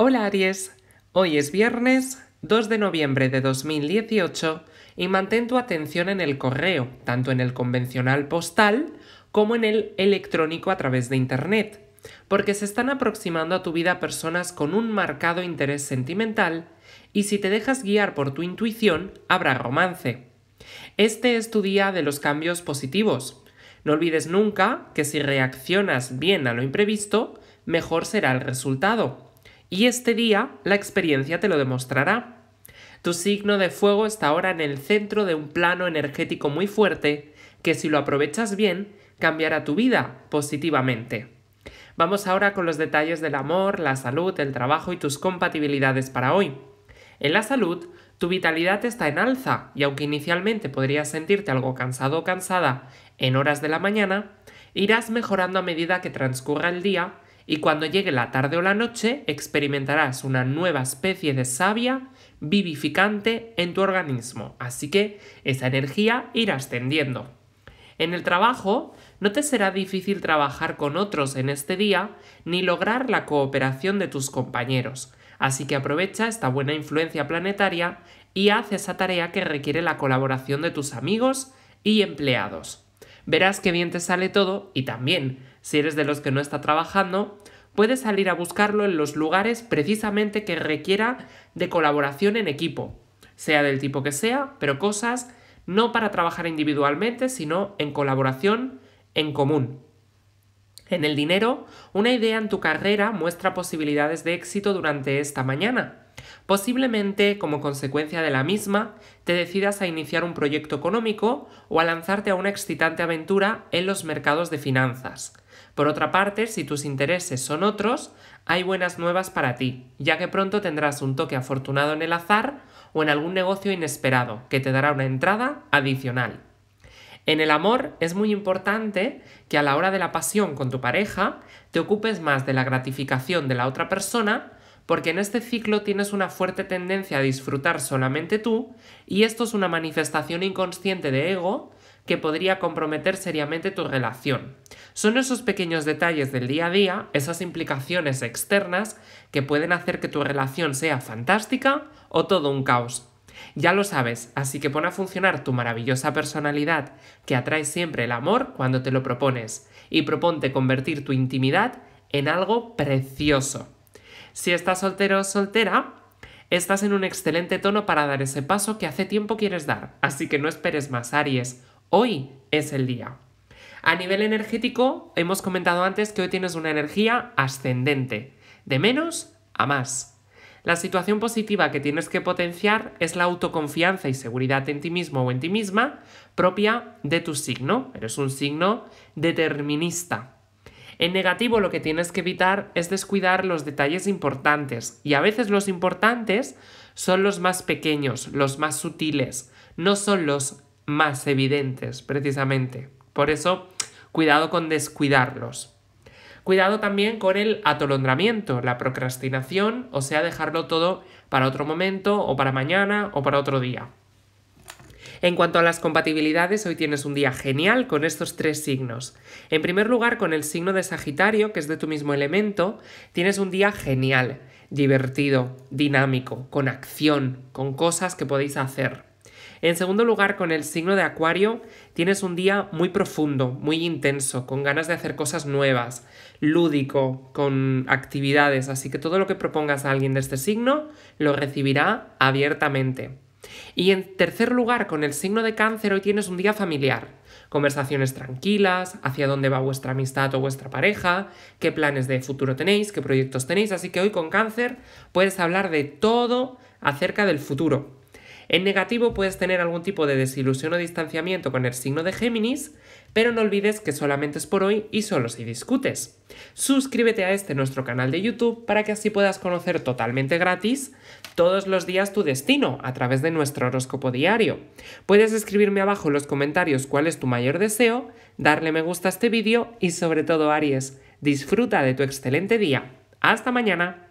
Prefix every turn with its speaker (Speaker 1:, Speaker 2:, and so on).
Speaker 1: Hola Aries, hoy es viernes 2 de noviembre de 2018 y mantén tu atención en el correo, tanto en el convencional postal como en el electrónico a través de Internet, porque se están aproximando a tu vida personas con un marcado interés sentimental y si te dejas guiar por tu intuición habrá romance. Este es tu día de los cambios positivos. No olvides nunca que si reaccionas bien a lo imprevisto, mejor será el resultado. Y este día la experiencia te lo demostrará. Tu signo de fuego está ahora en el centro de un plano energético muy fuerte que si lo aprovechas bien cambiará tu vida positivamente. Vamos ahora con los detalles del amor, la salud, el trabajo y tus compatibilidades para hoy. En la salud, tu vitalidad está en alza y aunque inicialmente podrías sentirte algo cansado o cansada en horas de la mañana, irás mejorando a medida que transcurra el día y cuando llegue la tarde o la noche experimentarás una nueva especie de savia vivificante en tu organismo, así que esa energía irá ascendiendo. En el trabajo, no te será difícil trabajar con otros en este día ni lograr la cooperación de tus compañeros, así que aprovecha esta buena influencia planetaria y haz esa tarea que requiere la colaboración de tus amigos y empleados. Verás que bien te sale todo y también si eres de los que no está trabajando, puedes salir a buscarlo en los lugares precisamente que requiera de colaboración en equipo, sea del tipo que sea, pero cosas no para trabajar individualmente, sino en colaboración en común. En el dinero, una idea en tu carrera muestra posibilidades de éxito durante esta mañana. Posiblemente, como consecuencia de la misma, te decidas a iniciar un proyecto económico o a lanzarte a una excitante aventura en los mercados de finanzas. Por otra parte, si tus intereses son otros, hay buenas nuevas para ti, ya que pronto tendrás un toque afortunado en el azar o en algún negocio inesperado que te dará una entrada adicional. En el amor es muy importante que a la hora de la pasión con tu pareja te ocupes más de la gratificación de la otra persona porque en este ciclo tienes una fuerte tendencia a disfrutar solamente tú, y esto es una manifestación inconsciente de ego que podría comprometer seriamente tu relación. Son esos pequeños detalles del día a día, esas implicaciones externas, que pueden hacer que tu relación sea fantástica o todo un caos. Ya lo sabes, así que pon a funcionar tu maravillosa personalidad, que atrae siempre el amor cuando te lo propones, y proponte convertir tu intimidad en algo precioso. Si estás soltero o soltera, estás en un excelente tono para dar ese paso que hace tiempo quieres dar, así que no esperes más, Aries. Hoy es el día. A nivel energético, hemos comentado antes que hoy tienes una energía ascendente, de menos a más. La situación positiva que tienes que potenciar es la autoconfianza y seguridad en ti mismo o en ti misma propia de tu signo. Eres un signo determinista. En negativo lo que tienes que evitar es descuidar los detalles importantes y a veces los importantes son los más pequeños, los más sutiles, no son los más evidentes precisamente. Por eso, cuidado con descuidarlos. Cuidado también con el atolondramiento, la procrastinación, o sea, dejarlo todo para otro momento o para mañana o para otro día. En cuanto a las compatibilidades, hoy tienes un día genial con estos tres signos. En primer lugar, con el signo de Sagitario, que es de tu mismo elemento, tienes un día genial, divertido, dinámico, con acción, con cosas que podéis hacer. En segundo lugar, con el signo de Acuario, tienes un día muy profundo, muy intenso, con ganas de hacer cosas nuevas, lúdico, con actividades, así que todo lo que propongas a alguien de este signo lo recibirá abiertamente. Y en tercer lugar, con el signo de cáncer, hoy tienes un día familiar. Conversaciones tranquilas, hacia dónde va vuestra amistad o vuestra pareja, qué planes de futuro tenéis, qué proyectos tenéis. Así que hoy con cáncer puedes hablar de todo acerca del futuro. En negativo puedes tener algún tipo de desilusión o distanciamiento con el signo de Géminis, pero no olvides que solamente es por hoy y solo si discutes. Suscríbete a este nuestro canal de YouTube para que así puedas conocer totalmente gratis todos los días tu destino a través de nuestro horóscopo diario. Puedes escribirme abajo en los comentarios cuál es tu mayor deseo, darle me gusta a este vídeo y sobre todo Aries, disfruta de tu excelente día. Hasta mañana.